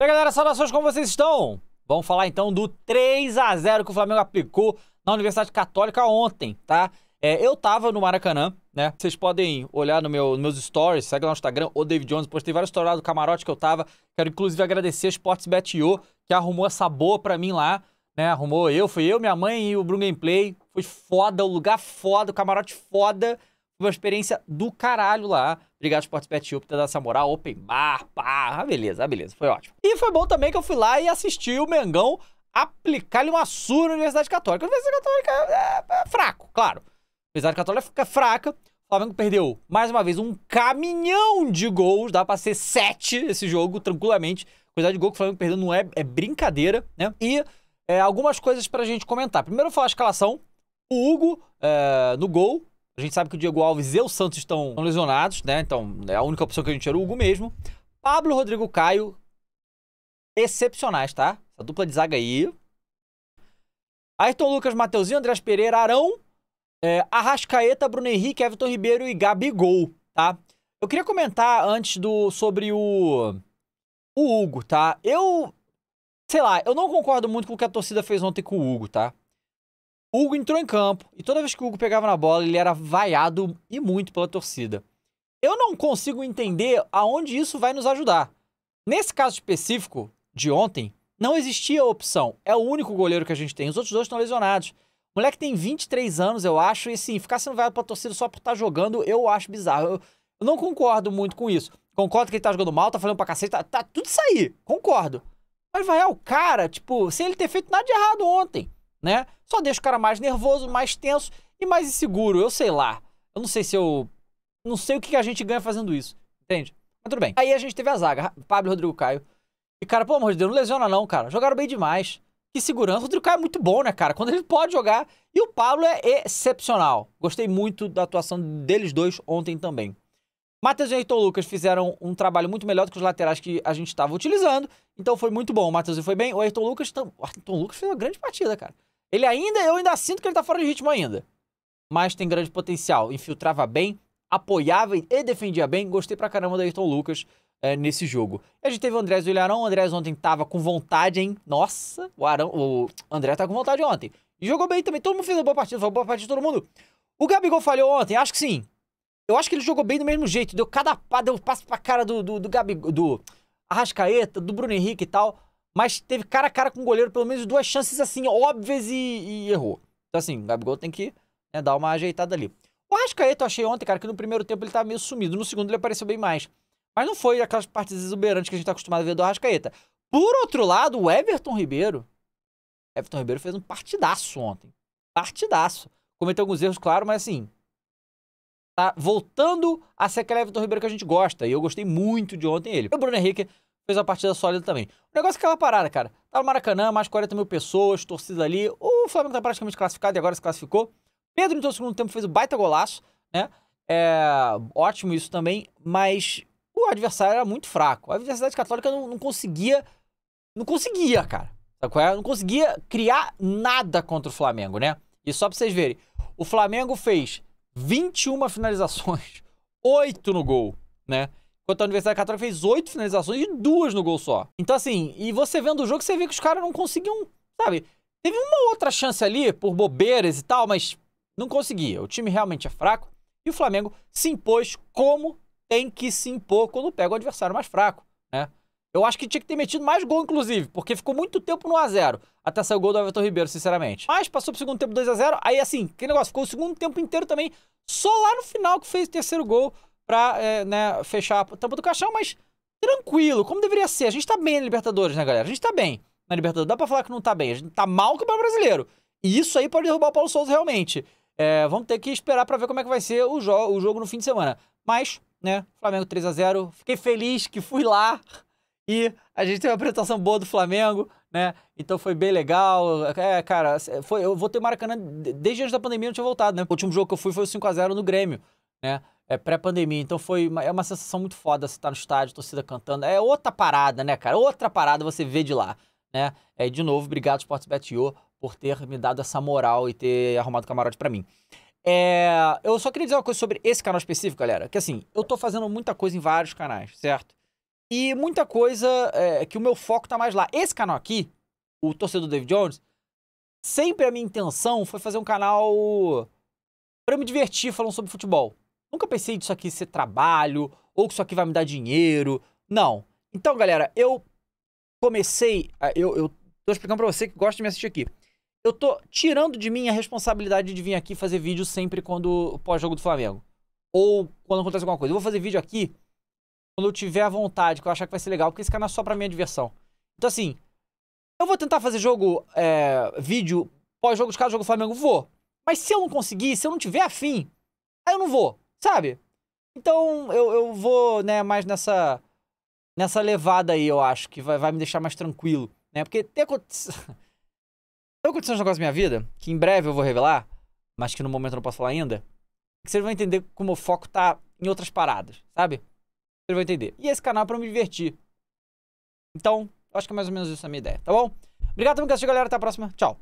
E aí, galera, saudações, como vocês estão? Vamos falar então do 3 a 0 que o Flamengo aplicou na Universidade Católica ontem, tá? É, eu tava no Maracanã, né? Vocês podem olhar no meu, nos meus stories, segue lá no Instagram, o David Jones, postei vários stories do camarote que eu tava. Quero inclusive agradecer a Sportsbet.io, que arrumou essa boa pra mim lá, né? Arrumou eu, fui eu, minha mãe e o Bruno Gameplay. Foi foda, o lugar foda, o camarote foda. Foi uma experiência do caralho lá. Obrigado, Sports Pet Shop, ter dado essa moral. Open Mar, pá. Ah, beleza, ah, beleza. Foi ótimo. E foi bom também que eu fui lá e assisti o Mengão aplicar-lhe uma surra na Universidade Católica. A Universidade Católica é, é, é fraco, claro. A Universidade Católica fica fraca. O Flamengo perdeu, mais uma vez, um caminhão de gols. Dá pra ser sete esse jogo, tranquilamente. Coisa de gol que o Flamengo perdeu não é, é brincadeira, né? E é, algumas coisas pra gente comentar. Primeiro, eu falar a escalação. O Hugo, é, no gol, a gente sabe que o Diego Alves e o Santos estão lesionados, né? Então, é a única opção que a gente era o Hugo mesmo. Pablo, Rodrigo Caio, excepcionais, tá? Essa dupla de zaga aí. Ayrton Lucas, Mateuzinho, Andrés Pereira, Arão, é, Arrascaeta, Bruno Henrique, Everton Ribeiro e Gabigol, tá? Eu queria comentar antes do sobre o, o Hugo, tá? Eu, sei lá, eu não concordo muito com o que a torcida fez ontem com o Hugo, tá? Hugo entrou em campo e toda vez que o Hugo pegava na bola, ele era vaiado e muito pela torcida. Eu não consigo entender aonde isso vai nos ajudar. Nesse caso específico de ontem, não existia opção. É o único goleiro que a gente tem. Os outros dois estão lesionados. O moleque tem 23 anos, eu acho, e assim, ficar sendo vaiado pela torcida só por estar tá jogando, eu acho bizarro. Eu, eu não concordo muito com isso. Concordo que ele tá jogando mal, tá falando pra cacete, tá, tá tudo isso aí. Concordo. Mas vai, é o cara, tipo, sem ele ter feito nada de errado ontem né? Só deixa o cara mais nervoso, mais tenso e mais inseguro. Eu sei lá. Eu não sei se eu. Não sei o que a gente ganha fazendo isso. Entende? Mas tudo bem. Aí a gente teve a zaga, Pablo Rodrigo Caio. E, cara, pelo amor de Deus, não lesiona não, cara. Jogaram bem demais. Que segurança. O Rodrigo Caio é muito bom, né, cara? Quando ele pode jogar. E o Pablo é excepcional. Gostei muito da atuação deles dois ontem também. Matheus e Heitor Lucas fizeram um trabalho muito melhor do que os laterais que a gente estava utilizando. Então foi muito bom. O Matheus foi bem. O Ayrton Lucas, tam... o Ayrton Lucas fez uma grande partida, cara. Ele ainda, eu ainda sinto que ele tá fora de ritmo ainda. Mas tem grande potencial. Infiltrava bem, apoiava e defendia bem. Gostei pra caramba do Ayrton Lucas é, nesse jogo. E a gente teve o Andrés e o Ilharão. O Andrés ontem tava com vontade, hein? Nossa, o, Arão, o André tá com vontade ontem. E jogou bem também. Todo mundo fez uma boa partida, foi uma boa partida de todo mundo. O Gabigol falhou ontem? Acho que sim. Eu acho que ele jogou bem do mesmo jeito. Deu cada pá, deu passo pra cara do, do, do Gabigol, do Arrascaeta, do Bruno Henrique e tal mas teve cara a cara com o goleiro, pelo menos duas chances assim, óbvias e, e errou. Então, assim, o Gabigol tem que né, dar uma ajeitada ali. O Arrascaeta, eu achei ontem, cara, que no primeiro tempo ele tava meio sumido, no segundo ele apareceu bem mais. Mas não foi aquelas partes exuberantes que a gente tá acostumado a ver do Arrascaeta. Por outro lado, o Everton Ribeiro. Everton Ribeiro fez um partidaço ontem. Partidaço. Cometeu alguns erros, claro, mas assim. Tá voltando a ser aquele Everton Ribeiro que a gente gosta. E eu gostei muito de ontem ele. O Bruno Henrique fez uma partida sólida também. O negócio é aquela parada, cara. Tá no Maracanã, mais 40 mil pessoas, torcida ali. O Flamengo tá praticamente classificado e agora se classificou. Pedro, no seu segundo tempo, fez o um baita golaço, né? É ótimo isso também, mas o adversário era muito fraco. A Universidade Católica não, não conseguia. Não conseguia, cara. É? Não conseguia criar nada contra o Flamengo, né? E só pra vocês verem, o Flamengo fez 21 finalizações, 8 no gol, né? Enquanto a Universidade Católica fez oito finalizações e duas no gol só. Então, assim, e você vendo o jogo, você vê que os caras não conseguiam, sabe? Teve uma outra chance ali por bobeiras e tal, mas não conseguia. O time realmente é fraco e o Flamengo se impôs como tem que se impor quando pega o adversário mais fraco, né? Eu acho que tinha que ter metido mais gol, inclusive, porque ficou muito tempo no 1x0 até sair o gol do Everton Ribeiro, sinceramente. Mas passou pro segundo tempo 2x0, aí assim, que negócio, ficou o segundo tempo inteiro também, só lá no final que fez o terceiro gol pra é, né, fechar a tampa do caixão, mas tranquilo, como deveria ser. A gente tá bem na Libertadores, né, galera? A gente tá bem na Libertadores. Dá pra falar que não tá bem. A gente tá mal que o brasileiro. E isso aí pode derrubar o Paulo Souza realmente. É, vamos ter que esperar para ver como é que vai ser o, jo o jogo no fim de semana. Mas, né, Flamengo 3 a 0 Fiquei feliz que fui lá e a gente teve uma apresentação boa do Flamengo, né? Então foi bem legal. É, cara, foi, eu voltei o Maracanã desde antes da pandemia, eu não tinha voltado, né? O último jogo que eu fui foi o 5 a 0 no Grêmio, né? é, pré-pandemia. Então foi uma, é uma sensação muito foda você estar tá no estádio, torcida cantando. É outra parada, né, cara? Outra parada você vê de lá, né? É, de novo, obrigado Sportsbet.io por ter me dado essa moral e ter arrumado camarote para mim. É, eu só queria dizer uma coisa sobre esse canal específico, galera. Que assim, eu tô fazendo muita coisa em vários canais, certo? E muita coisa é, que o meu foco tá mais lá. Esse canal aqui, o Torcedor David Jones, sempre a minha intenção foi fazer um canal para me divertir falando sobre futebol. Nunca pensei disso aqui ser trabalho, ou que isso aqui vai me dar dinheiro. Não. Então, galera, eu comecei. eu, eu tô explicando pra você que gosta de me assistir aqui. Eu tô tirando de mim a responsabilidade de vir aqui fazer vídeo sempre quando pós-jogo do Flamengo. Ou quando acontece alguma coisa. Eu vou fazer vídeo aqui quando eu tiver à vontade, que eu achar que vai ser legal, porque esse canal é só pra minha diversão. Então, assim, eu vou tentar fazer jogo, é, vídeo pós-jogo de cada jogo do Flamengo? Vou. Mas se eu não conseguir, se eu não tiver afim, aí eu não vou. Sabe? Então eu, eu vou, né, mais nessa nessa levada aí, eu acho, que vai, vai me deixar mais tranquilo, né? Porque tem acontecido. tem acontecido um negócio na minha vida, que em breve eu vou revelar, mas que no momento eu não posso falar ainda, que vocês vão entender como o foco tá em outras paradas, sabe? Vocês vão entender. E esse canal é pra me divertir. Então, acho que é mais ou menos isso a minha ideia, tá bom? Obrigado por assistir, galera. Até a próxima. Tchau.